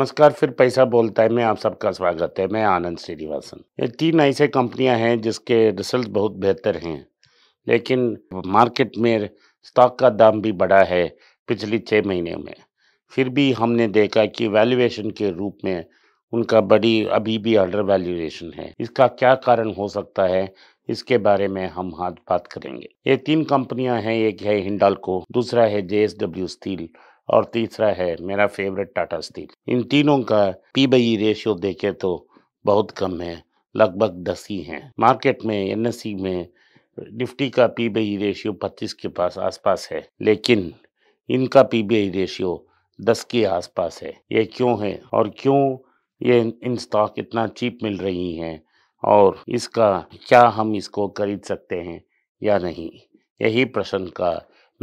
नमस्कार फिर पैसा बोलता है मैं आप सबका स्वागत है मैं आनंद श्रीनिवासन ये तीन ऐसे कंपनियां हैं जिसके रिजल्ट बहुत बेहतर हैं लेकिन मार्केट में स्टॉक का दाम भी बढ़ा है पिछले छः महीने में फिर भी हमने देखा कि वैल्यूएशन के रूप में उनका बड़ी अभी भी अंडर वैल्यूएशन है इसका क्या कारण हो सकता है इसके बारे में हम हाथ बात करेंगे ये तीन कंपनियां हैं एक है हिंडालको दूसरा है जे स्टील और तीसरा है मेरा फेवरेट टाटा स्टील इन तीनों का पी बई रेशियो देखे तो बहुत कम है लगभग दस ही हैं मार्केट में एन e में निफ्टी का पी बई रेशियो पच्चीस के पास आसपास है लेकिन इनका पी बी रेशियो दस के आसपास है ये क्यों है और क्यों ये इन स्टॉक इतना चीप मिल रही हैं और इसका क्या हम इसको खरीद सकते हैं या नहीं यही प्रश्न का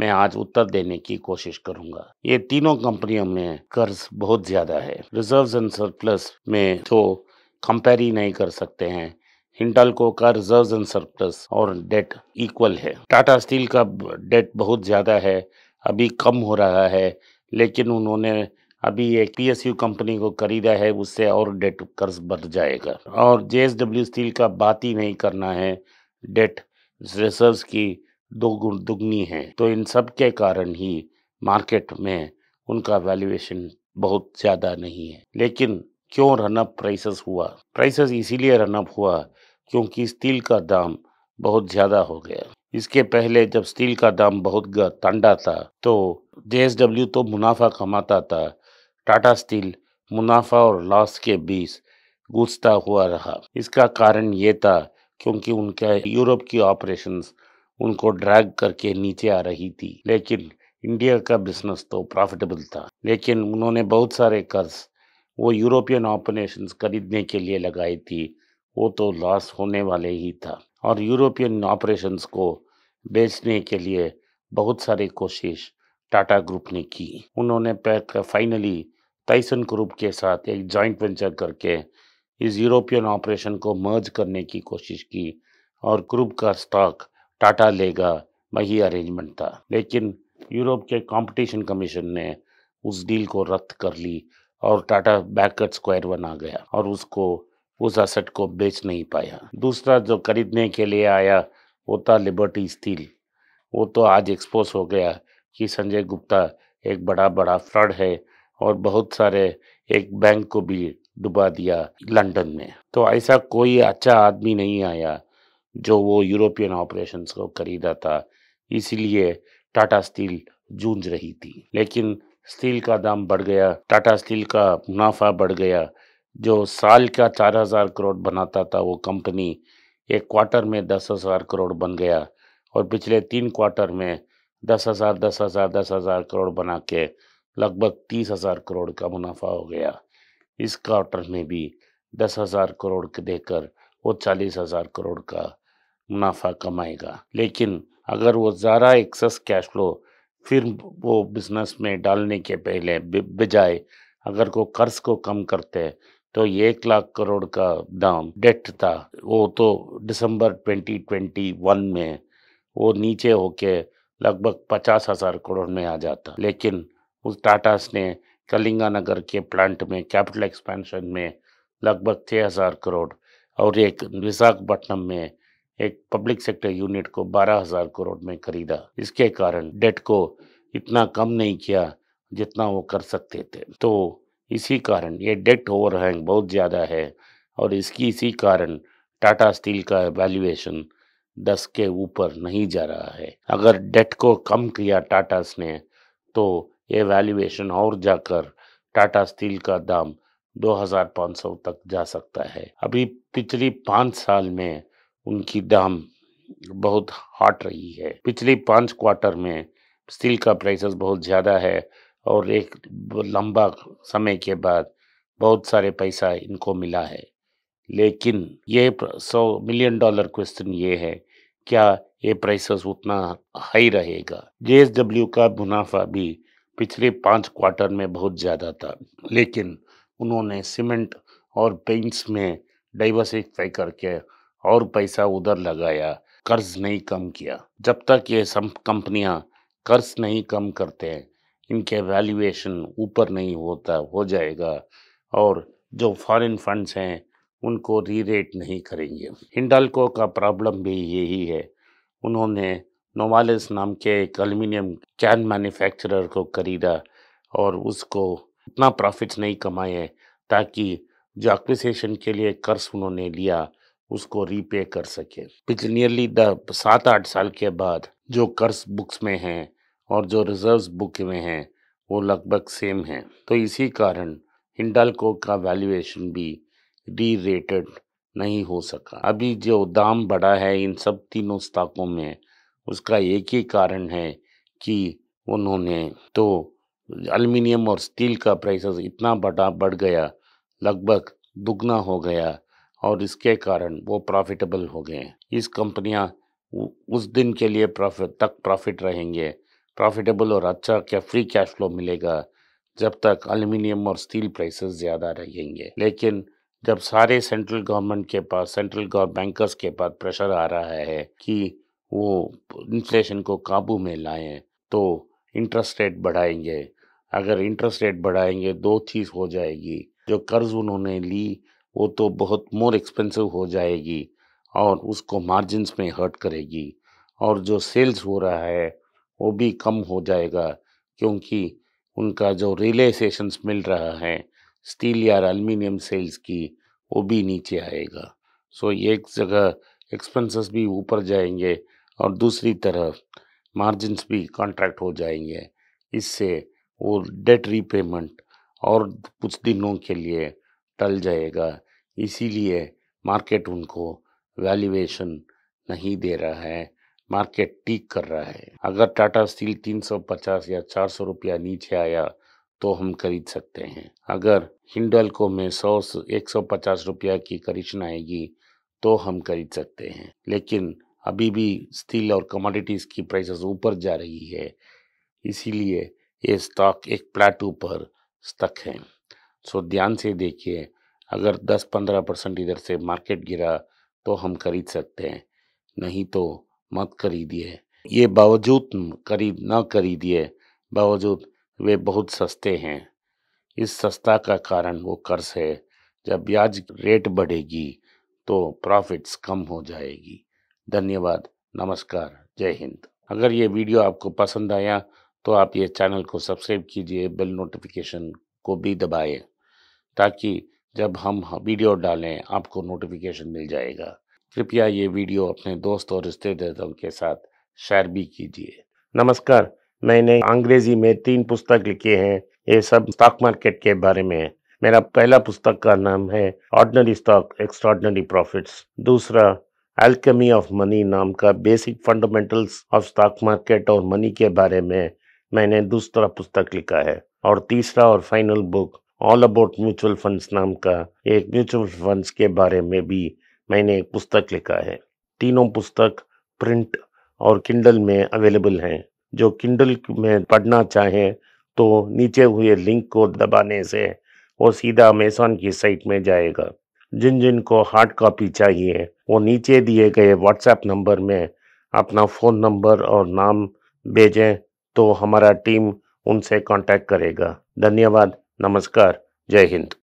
मैं आज उत्तर देने की कोशिश करूंगा ये तीनों कंपनियों में कर्ज बहुत ज्यादा है रिजर्व एंड सरप्लस में तो कंपेयर ही नहीं कर सकते हैं को का रिजर्व एंड सरप्लस और डेट इक्वल है टाटा स्टील का डेट बहुत ज़्यादा है अभी कम हो रहा है लेकिन उन्होंने अभी एक पीएसयू कंपनी को खरीदा है उससे और डेट कर्ज बढ़ जाएगा और जेएसडब्ल्यू स्टील का बात ही नहीं करना है डेट रिजर्व की दो गुण दुगनी है तो इन सब के कारण ही मार्केट में उनका वैल्यूएशन बहुत ज़्यादा नहीं है लेकिन क्यों रनअप प्राइसेस हुआ प्राइसेस इसीलिए रनअप हुआ क्योंकि स्टील का दाम बहुत ज़्यादा हो गया इसके पहले जब स्टील का दाम बहुत तंडा था तो जे तो मुनाफा कमाता था टाटा स्टील मुनाफा और लॉस के बीच गूंजता हुआ रहा इसका कारण ये था क्योंकि उनका यूरोप की ऑपरेशंस उनको ड्रैग करके नीचे आ रही थी लेकिन इंडिया का बिजनेस तो प्रॉफिटेबल था लेकिन उन्होंने बहुत सारे कर्ज वो यूरोपियन ऑपरेशन खरीदने के लिए लगाई थी वो तो लॉस होने वाले ही था और यूरोपियन ऑपरेशंस को बेचने के लिए बहुत सारी कोशिश टाटा ग्रुप ने की उन्होंने फाइनली टाइसन ग्रुप के साथ एक जॉइंट वेंचर करके इस यूरोपियन ऑपरेशन को मर्ज करने की कोशिश की और ग्रुप का स्टॉक टाटा लेगा वही अरेंजमेंट था लेकिन यूरोप के कंपटीशन कमीशन ने उस डील को रद्द कर ली और टाटा बैकअट स्क्वायर वन आ गया और उसको उस असट को बेच नहीं पाया दूसरा जो खरीदने के लिए आया वो था लिबर्टी स्टील वो तो आज एक्सपोज हो गया कि संजय गुप्ता एक बड़ा बड़ा फ्रॉड है और बहुत सारे एक बैंक को भी डुबा दिया लंदन में तो ऐसा कोई अच्छा आदमी नहीं आया जो वो यूरोपियन ऑपरेशंस को खरीदा था इसीलिए टाटा स्टील जूझ रही थी लेकिन स्टील का दाम बढ़ गया टाटा स्टील का मुनाफा बढ़ गया जो साल का चार हज़ार करोड़ बनाता था वो कंपनी एक क्वार्टर में दस हज़ार करोड़ बन गया और पिछले तीन क्वार्टर में दस हज़ार दस हज़ार दस हज़ार करोड़ बना के लगभग तीस हज़ार करोड़ का मुनाफा हो गया इस क्वार्टर में भी दस हज़ार करोड़ देकर वो चालीस हज़ार करोड़ का मुनाफा कमाएगा लेकिन अगर वो ज़्यादा एक्सेस कैश फ्लो फिर वो बिजनेस में डालने के पहले बजाय अगर को कर्ज को कम करते तो ये एक लाख करोड़ का दाम डेट था वो तो दिसंबर 2021 में वो नीचे होके लगभग पचास हज़ार करोड़ में आ जाता लेकिन उस टाटास ने कलिंगानगर के प्लांट में कैपिटल एक्सपेंशन में लगभग छः हज़ार करोड़ और एक विशाखपट्टनम में एक पब्लिक सेक्टर यूनिट को बारह हजार करोड़ में खरीदा इसके कारण डेट को इतना कम नहीं किया जितना वो कर सकते थे तो इसी कारण ये डेट ओवरहैंग बहुत ज़्यादा है और इसकी इसी कारण टाटा स्टील का वैल्यूएशन दस के ऊपर नहीं जा रहा है अगर डेट को कम किया टाटास ने तो ये वैल्यूएशन और जाकर टाटा स्टील का दाम 2500 तक जा सकता है अभी पिछली पाँच साल में उनकी दाम बहुत हॉट रही है पिछले पाँच क्वार्टर में स्टील का प्राइसेस बहुत ज़्यादा है और एक लंबा समय के बाद बहुत सारे पैसा इनको मिला है लेकिन ये सौ मिलियन डॉलर क्वेश्चन ये है क्या ये प्राइसेस उतना हाई रहेगा जे का मुनाफा भी पिछले पाँच क्वार्टर में बहुत ज़्यादा था लेकिन उन्होंने सीमेंट और पेंट्स में डाइवर्सिफाई करके और पैसा उधर लगाया कर्ज नहीं कम किया जब तक ये सब कंपनियां कर्ज नहीं कम करते हैं इनके वैल्यूएशन ऊपर नहीं होता हो जाएगा और जो फॉरेन फंड्स हैं उनको रीरेट नहीं करेंगे हिंडालको का प्रॉब्लम भी यही है उन्होंने नोवालिस नाम के एक एल्यूमिनियम कैन मैन्युफैक्चरर को खरीदा और उसको इतना प्रॉफिट्स नहीं कमाए ताकि जो एक्विसेशन के लिए कर्ज उन्होंने लिया उसको रीपे कर सके पिछले नियरली द सात आठ साल के बाद जो कर्ज बुक्स में हैं और जो रिजर्व्स बुक में हैं वो लगभग सेम हैं तो इसी कारण हिंडालको का वैल्यूएशन भी री रेटेड नहीं हो सका अभी जो दाम बढ़ा है इन सब तीनों स्टॉकों में उसका एक ही कारण है कि उन्होंने तो अलमिनियम और स्टील का प्राइसेस इतना बढ़ा बढ़ गया लगभग दुगना हो गया और इसके कारण वो प्रॉफिटेबल हो गए इस कंपनियां उस दिन के लिए प्रॉफिट तक प्रॉफिट रहेंगे प्रॉफिटेबल और अच्छा क्या फ्री कैश फ्लो मिलेगा जब तक अलमिनियम और स्टील प्राइसेस ज़्यादा रहेंगे लेकिन जब सारे सेंट्रल गवर्नमेंट के पास सेंट्रल गवर्नमेंट बैंकर्स के पास प्रेशर आ रहा है कि वो इन्फ्लेशन को काबू में लाएं तो इंटरेस्ट रेट बढ़ाएंगे अगर इंटरेस्ट रेट बढ़ाएंगे दो चीज़ हो जाएगी जो कर्ज उन्होंने ली वो तो बहुत मोर एक्सपेंसिव हो जाएगी और उसको मार्जिनस में हर्ट करेगी और जो सेल्स हो रहा है वो भी कम हो जाएगा क्योंकि उनका जो रिलेसेशंस मिल रहा है स्टील या अल्मीनियम सेल्स की वो भी नीचे आएगा सो एक जगह एक्सपेंसेस भी ऊपर जाएंगे और दूसरी तरफ मार्जिनस भी कॉन्ट्रैक्ट हो जाएंगे इससे वो डेट रीपेमेंट और कुछ दिनों के लिए टल जाएगा इसीलिए मार्केट उनको वैल्यूएशन नहीं दे रहा है मार्केट टीक कर रहा है अगर टाटा स्टील 350 या 400 रुपया नीचे आया तो हम खरीद सकते हैं अगर को में 100 150 रुपया की करीशन आएगी तो हम खरीद सकते हैं लेकिन अभी भी स्टील और कमोडिटीज़ की प्राइसेस ऊपर जा रही है इसीलिए ये स्टॉक एक प्लाटू पर स्तक है सो ध्यान से देखिए अगर 10-15 परसेंट इधर से मार्केट गिरा तो हम खरीद सकते हैं नहीं तो मत खरीदिए ये बावजूद खरीद ना खरीदिए बावजूद वे बहुत सस्ते हैं इस सस्ता का कारण वो कर्ज है जब ब्याज रेट बढ़ेगी तो प्रॉफिट्स कम हो जाएगी धन्यवाद नमस्कार जय हिंद अगर ये वीडियो आपको पसंद आया तो आप ये चैनल को सब्सक्राइब कीजिए बेल नोटिफिकेशन को भी दबाएं ताकि जब हम वीडियो डालें आपको नोटिफिकेशन मिल जाएगा कृपया ये वीडियो अपने दोस्त और रिश्तेदारों के साथ शेयर भी कीजिए नमस्कार मैंने अंग्रेजी में तीन पुस्तक लिखे हैं ये सब स्टॉक मार्केट के बारे में है मेरा पहला पुस्तक का नाम है ऑर्डनरी स्टॉक एक्स्ट्रॉर्डनरी प्रॉफिट्स दूसरा एल्केमी ऑफ मनी नाम का basic fundamentals of stock market और मनी के बारे में मैंने दूसरा पुस्तक लिखा है और तीसरा और final book all about mutual funds नाम का एक म्यूचुअल फंड्स के बारे में भी मैंने एक पुस्तक लिखा है तीनों पुस्तक प्रिंट और किंडल में अवेलेबल हैं जो किंडल में पढ़ना चाहें तो नीचे हुए लिंक को दबाने से वो सीधा अमेजोन की साइट में जाएगा जिन जिन को हार्ड कॉपी चाहिए वो नीचे दिए गए व्हाट्सएप नंबर में अपना फ़ोन नंबर और नाम भेजें तो हमारा टीम उनसे कांटेक्ट करेगा धन्यवाद नमस्कार जय हिंद